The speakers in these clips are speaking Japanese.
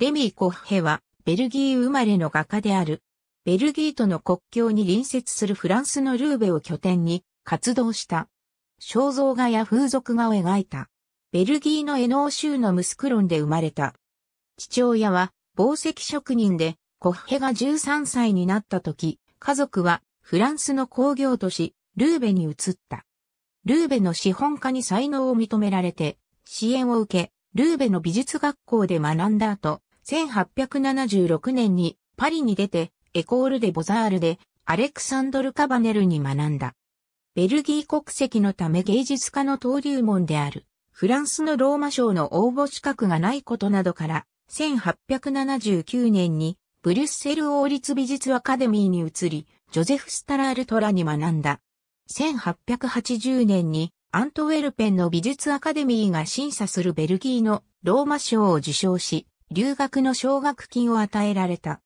レミー・コッヘは、ベルギー生まれの画家である。ベルギーとの国境に隣接するフランスのルーベを拠点に活動した。肖像画や風俗画を描いた。ベルギーのエノー州のムスクロンで生まれた。父親は、紡績職人で、コッヘが13歳になった時、家族はフランスの工業都市、ルーベに移った。ルーベの資本家に才能を認められて、支援を受け、ルーベの美術学校で学んだ後、1876年にパリに出てエコールでボザールでアレクサンドル・カバネルに学んだ。ベルギー国籍のため芸術家の登竜門であるフランスのローマ賞の応募資格がないことなどから1879年にブリュッセル王立美術アカデミーに移りジョゼフ・スタラール・トラに学んだ。1880年にアントウェルペンの美術アカデミーが審査するベルギーのローマ賞を受賞し、留学の奨学金を与えられた。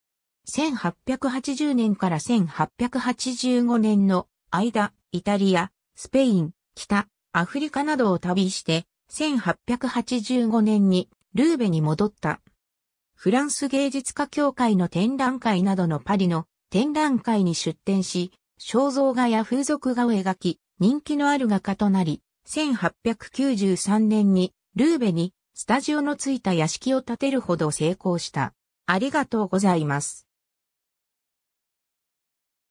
1880年から1885年の間、イタリア、スペイン、北、アフリカなどを旅して、1885年にルーベに戻った。フランス芸術家協会の展覧会などのパリの展覧会に出展し、肖像画や風俗画を描き、人気のある画家となり、1893年にルーベにスタジオのついた屋敷を建てるほど成功した。ありがとうございます。